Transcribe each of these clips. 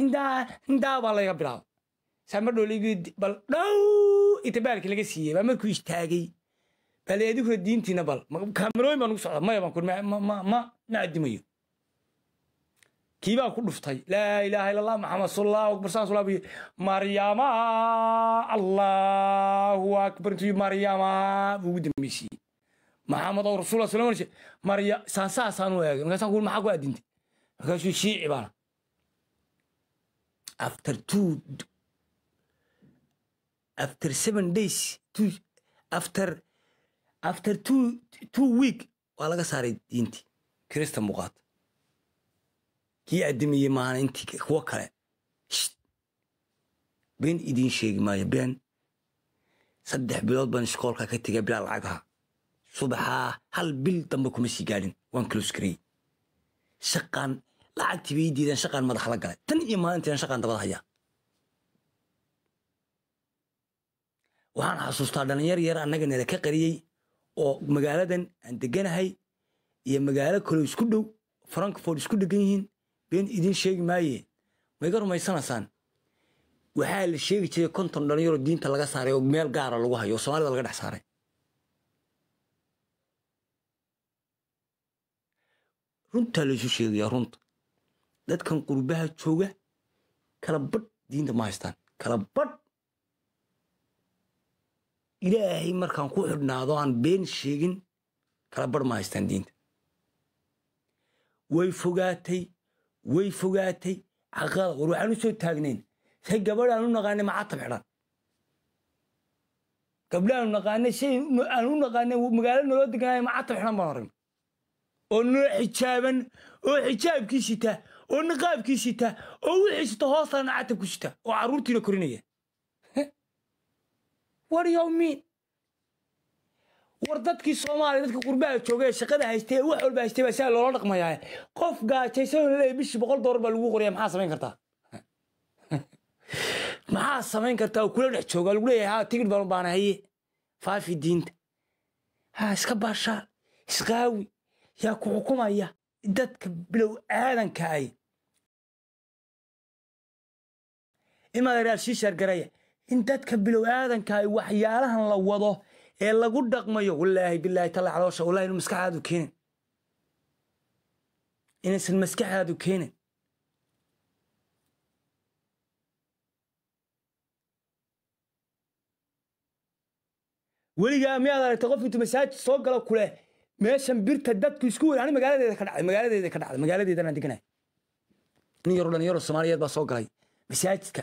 intaa baa laga bilaaba samadhoolbal dhow itibaalki laga siiyey baa markuu istaagay bal adiguna diintiina bal kaamirooyin baan ugu socda maya ma addimayo kiibaa ku dhuftay laa ilaaha illa allah maxamed sallahu akbar saan sulaa buyi maryama allahu akbar intuu maryama buu ugu dambeysiyey maxamed oo rasuullah sallam marya saan saasaan u eegay markaasaan kuul maxaa ku addintay markaasuu shiici e baana after two after seven days two after after two two week waa laga saaray diintii kirista muuqaata kii addimiyey maana intii kuwo kale been idiin sheegi maayo been saddex bilood baan iskoolka ka tegay bilaa lacagaha subaxaa hal bil dambe kuma sii gaadhin waan kaloskareyey shaqaan lacagtii bay diideen shaqaan madaxa la galay tan iyo maalintiina shaqaan dabada hayaa waxaan xasuustaa dhallinyar yar annaga ka qariyey oo magaaladan aan deganahay iyo magaalo kalo isku dhow frankfort isku dhegan yihiin been idin sheegi maaye ma rumaysanaysaan waxaa la sheegi jiray konton dhallinyaroo diinta laga saaray oo meel gaara ah lagu hayo oo soomaalida laga dhex saaray runtaa la sheegaya runta dadkan qurbaha jooga kala badh diinta ma haystaan kala badh ilaahay markaan ku xidhnaado aan been sheegin kala badh ma haystaan diinta way fogaatay way fogaatay xaqada war waxaan usoo taagnayn say gabadh aan u naqaanay macatab xidhan gabdha aanu naqaanay shay aan u naqaanay magaalo naloo deganaaya macatab xidhan baan aragna oo noo xijaaban oo xijaabkii sita oo niqaabkii sita oo wixii sita hoostaana catabku sita oo carruurtiina korinaya war yowmiin war dadkii soomaaliya dadka qurbaha jooga shaqada haystay ee wax walba haystay baa sidaa loola dhaqmayaa qof gaajaysanoo laleeyahay bishii boqol doolar baa lagu qoraya maxaa samayn kartaa maxaa samayn kartaa oo kula dhex jooga lagu leeyahay haa tigidh baan u baanay faafi diinta haa iska baashaal isqaawi yaa ku xukumaya dadka bilow aadanka ay imadeeraal sii shaargaraya in dadka bilow aadanka ay waxyaalahan la wado ee lagu dhaqmayo walaahi bilaahi talla caloosha wallahi inuu maskaxaadu keenin inaysan maskaxaadu keenin weligaa miyaad aragtay qof intuu masaajid soo galo kuleh meeshan birta dadku isku wer ani magaaladeeda ka dhacday magaaladeeda ka dhacday magaaladeedanaan deganay nin yaroo dhallinyaro soomaaliyeed baa soo galay masaajidka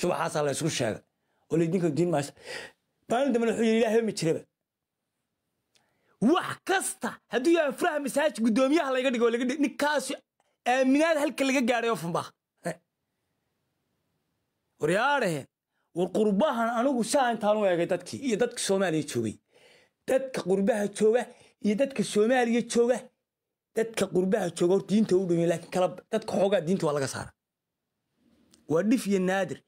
subaxaasaa la ysku sheegay oo diin maysa maalin wuxuu yidhi ilaahba ma jiraba wax kasta hadduu yahay furaha masaajid guddoomiyaha laga dhigo ninkaasu aaminaad halka laga gaadhay oo funbaa waryaadhahe war qurbahan anigu saa intaanu u eegay dadkii iyo dadka soomaaliya joogay dadka qurbaha jooga iyo dadka soomaaliya jooga dadka qurbaha jooga hor diinta u dhumay laakiin kala dadka xoogaa diinta waa laga saara waa dhif iyo naadir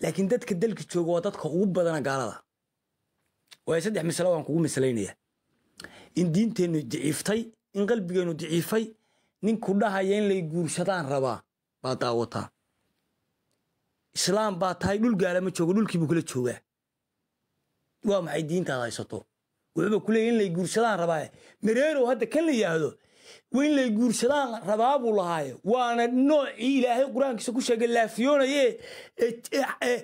laakiin dadka dalka jooga waa dadka ugu badana gaalada waay saddex masalo waan kugu masalaynayaa in diinteennu daciiftay in qalbigeennu daciifay ku dhahaya in lay guursadaan rabaa baa daawataa islaam baa tahay dhul gaala ma joogo dhulkiibuu kula joogaa waa maxay diintaad haysato wuxuuba kuleeya in lay guursadaan rabaa mareerow hadda kan la yihaahdo waa lay guursadaan rabaa buu lahaayo waana noocii ilaahay qur-aankiisa ku sheegay laafiyoonaye ee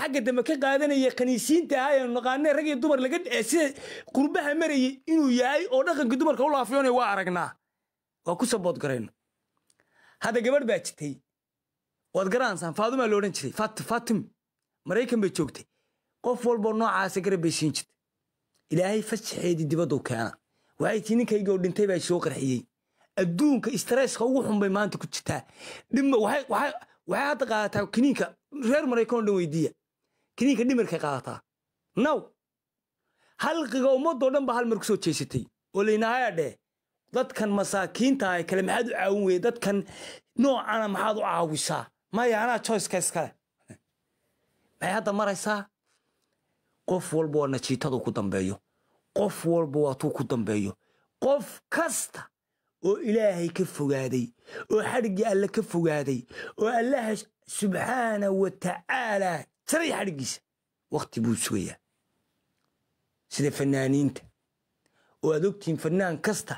xagga dambe ka qaadanaya khaniisiinta ahaa ee naqaanee rag dumar laga sida qurbaha marayay inuu yahay oo dhaqanka dumarka u laafiyoonaya waa aragnaa waa ku sabood garayno hadda gabadh baa jirtay waad garanaysaan faadumaa la odhan jiray fatim maraykan bay joogtay qof walbo noocaasa garab bay siin jirtay ilaahay fasaxeedii dibaduu keena waxay tii oo dhintay baa soo qarxiyey adduunka stresska ugu xunbay maanta ku jirtaa waxay hadda qaadataa kiniinka reer maraykan dhan weydiiya kiniinka dhimirkay qaadataa now halqiga ummadoo dhan baa hal mar ku soo jeysatay oo laynaayaa dheh dadkan masaakiinta ah kale maxaad u caawin weye dadkan noocana ah maxaad u caawisaa maya anaa choiceka iskale maxay hadda maraysaa qof walba waa najiitaduu ku dambeeyo qof walba waatuu ku dambeeyo qof kasta oo ilaahay ka fogaaday oo xadhiggii alle ka fogaaday oo allaha subxaana wa tacaalaa jaray xadhiggiisa wakhti buu sugayaa sida fanaaniinta oo aad ogtihiin fannaan kasta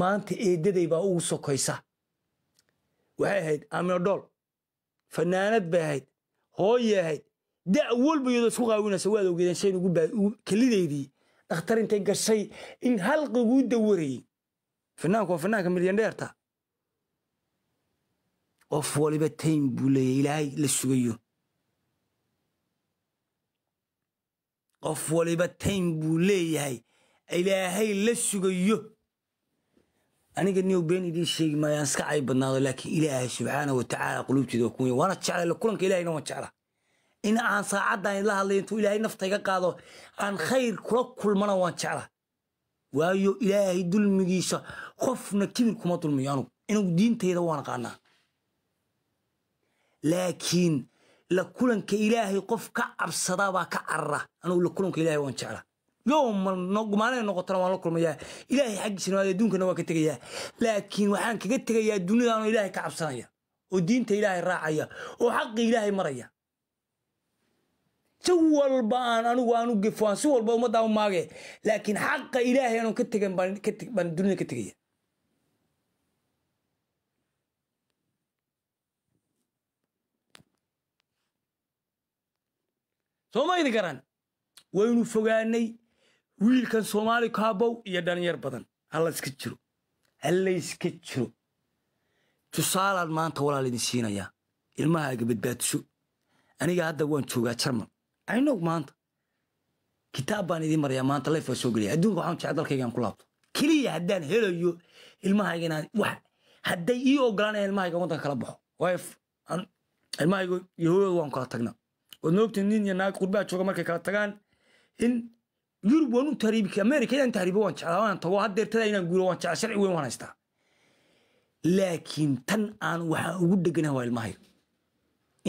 maanta eedaday baa ugu sokaysa waxay ahayd aminodhool fanaanad bay ahayd hooyay ahayd da' walba iyadoo isku qaawinaysa waad ogeedeen shayn ugu kelidaydii dhakhtar intay gashay in halqiguu dawarayey finaanku waa fanaanka milyandheerta qof waliba taym buu leeyahy ilaahay la sugayo qof waliba tayn buu leeyahay ilaahay la sugayo aniga niyow been idin sheegi maayo aan iska cay badnaado laakiin ilaahay subxaana watacaala tacaala qulubteeda waa kuwaya waana jeclay kulanka ilahayna waan jeclaa in aan saacaddan idla hadlay intuu ilaahay naftayga qaado aan khayr kula kulmana waan jeclaa waayo ilaahay dulmigiisa qofna kibir kuma dulmiyo anugu inagu diintayda waan aqaanaa laakiin la kulanka ilaahay qof ka cabsadaa ka carara anugu la kulanka ilahay waan jeclaa yowmalmaalina noqotona waan la kulmayaa ilaahay xaggiisana adduunkana waan ka tegayaa laakiin waxaan kaga tegayaa dunidaanoo ilaahay ka cabsanaya oo diinta ilaahay raacaya oo xaqa ilaahay maraya si walba aan aanu gefo si walba ummaddaa u maage laakiin xaqa ilaahay aanu ka tegan baan dunida ka tegaya sooma idin waynu fogaanay wiilkan soomaali kaabow iyo dhalinyar badan halayska jiro halayska jiro tusaalaad maanta walaal idin siinayaa ilmahaaga badbaadiso aniga hadda waan joogaa jarman aynog maanta kitaab baan idiin marayaa maanta leef soo gelaya adduunka waxaan jecel dalkayga ku laabto keliya haddaan helayo ilmahayga inaan wax hadday ii ogolaan inaan ilmahayga waddanka kala baxo waayo ilmahayga yahooyada waan kala tagnaa waadma ogti nin iyo tagaan in yurub laakiin tan aan waxaa ugu dhegana waa ilmahayga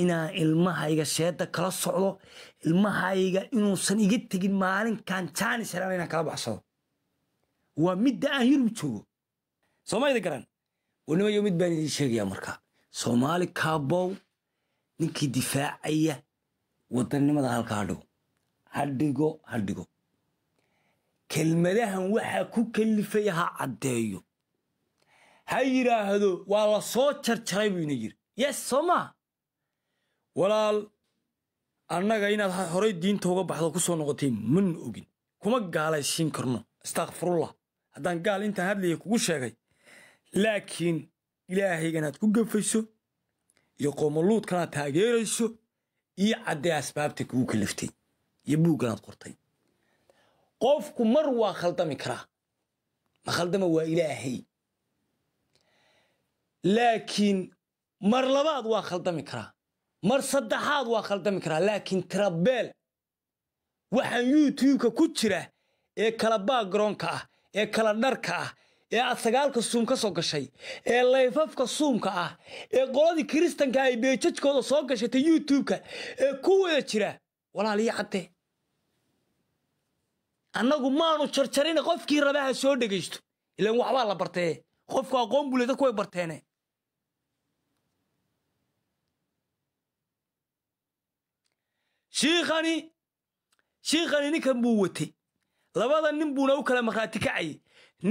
inaan ilmahayga sheeda kala socdo ilmahayga inuusan iga tegin maalinkan janis helaan inaan kala baxsado waa midda aan yurub joogo sooma idin garan warnimayo mid baan idiin sheegayaa markaa soomaali kaabow ninkii difaacaya wadannimada halka hadhigo hadhigo hadhigo kelmadahan waxaa ku kalifay ha caddeeyo ha yidhaahdo waa la soo jarjaray buu ina yiri yes soo maa walaal annaga inaad horey diinta uga baxdo ku soo noqotay mana ogin kuma gaalaysiin karno astakfirullah haddaan gaal intaan hadlaya kugu sheegay laakiin ilaahaygan ku gafayso iyo qoomoluudkanaad taageerayso iyo caddee asbaabta kugu kalaftay iyo buugganaad qortay qofku mar waa khaldami karaa ma khaldama waa ilaahay laakiin mar labaad waa khaldami karaa mar saddexaad waa khaldami karaa laakiin tirabeel waxaan youtubeka ku jira ee kala baagaroonka ah ee kala dharka ah ee aad sagaalka suum ka soo gashay ee layfafka suumka ah ee qoladii kristanka ay beejajkooda soo gashatay youtubeka ee ku wada jira walaalii cadde annagu maanu jarjarina qofkii ha soo dhegaysto ilan waxbaa la bartee qofku aqoon buule dadku way barteene shiikhani shiikhani ninkan buu watay labada nin buuna u kala makhaati kacayay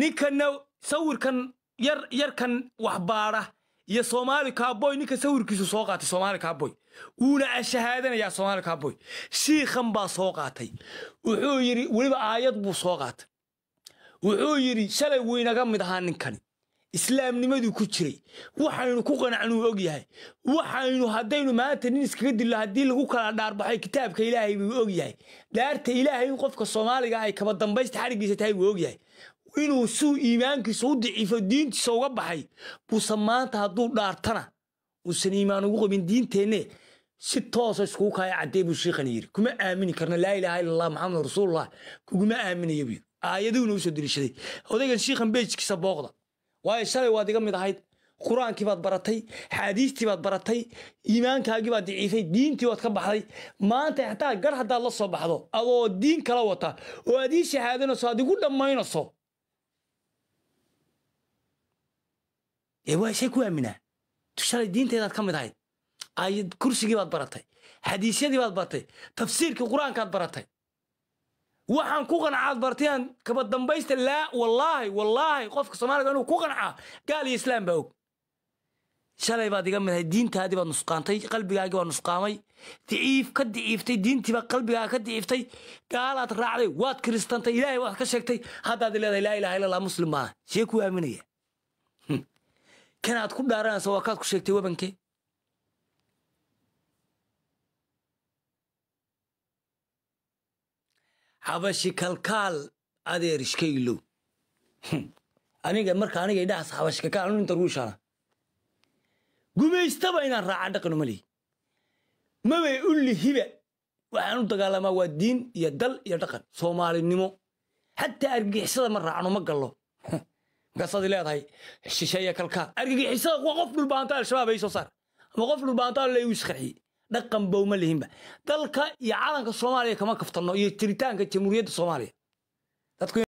ninkanna sawirkan yar yarkan waxbaara iyo soomaali kaboy ninka sawirkiisu soo qaatay soomaali kaboy wuuna shahaadanayaa soomaali kaboy shiikhan baa soo qaatay wuxuu yidhi weliba aayad buu soo qaatay wuxuu yidhi shalay wuynaga mid ahaa ninkani islaamnimaduu ku jiray waxaynu ku qanacnuu og yahay waxaynu haddaynu maanta nin iskaga dillo haddii lagu kala dhaarbaxay kitaabka ilaahay buu og yahay dhaarta ilaahay in qofka soomaaliga ah ay kaba dambaysta xarigiisa tahay buu og yahay inuu suu iimaankiisa u daciifo diintiisa uga baxay buuse maanta hadduu dhaartana uusan iimaan ugu qabin diinteenne si toosa ah iskuu kaaya caddee buu shiikhani yidhi kuma aamini karna laa ilaaha illa allah maxamed rasuulullah kuguma aaminaya buu aayaduuna u deliishaday odaygan shiikhan beejkiisa booqda waayo shalay waad iga mid ahayd qur-aankii baad baratay xaadiistii baad baratay iimaankaagii baad daciifay diintii waad ka baxday maanta xataa gar haddaad la soo baxdo adoo diin kala wata oo aad ii shahaadinayso aad igu dhammaynayso ee waa shay ku aaminaa shalay diinteedaad ka mid ahayd ayad kursigii baad baratay xadiisyadii baad baratay tafsiirkii qur-aankaad baratay waxaan ku qanacaad bartayaan kaba dambaysta laa wallaahi wallaahi qofka soomaalida inuu ku qanacaa gaal iyo islaam baa og shalay baad iga mid diintaadii baad nusqaantay qalbigaagii baa nusqaamay daciif ka daciiftay diintiibaa qalbigaaga ka daciiftay gaalaad raacday waad kiristantay ilaahay waad ka sheegtay haddaad leedahay laa ilaaha illa muslim maaha shee ku aaminaya kanaad ku dhaaranaysa waa kaad ku sheegtay webankee xabashi kalkaal adeer ishkaylow hmm. aniga marka aniga idhaas xabashi kalkaal anu interwishana gumaystaba inaan raacaan dhaqinu ma lihi mabay u lihiba waxaan u dagaalamaa waa diin iyo dal iyo dhaqan soomaalinimo xataa argixisada ma raacno ma gallo hmm gasaday leedahay shisheeya kalkaa argagixisada waa qof dhulbaanta al-shabaab ay soo saar ama qof dhulbaanta alle uu iskharciyey dhaqan bowma lihinba dalka iyo calanka soomaaliya kama kaftanno iyo jiritaanka jamhuuriyadda soomaaliya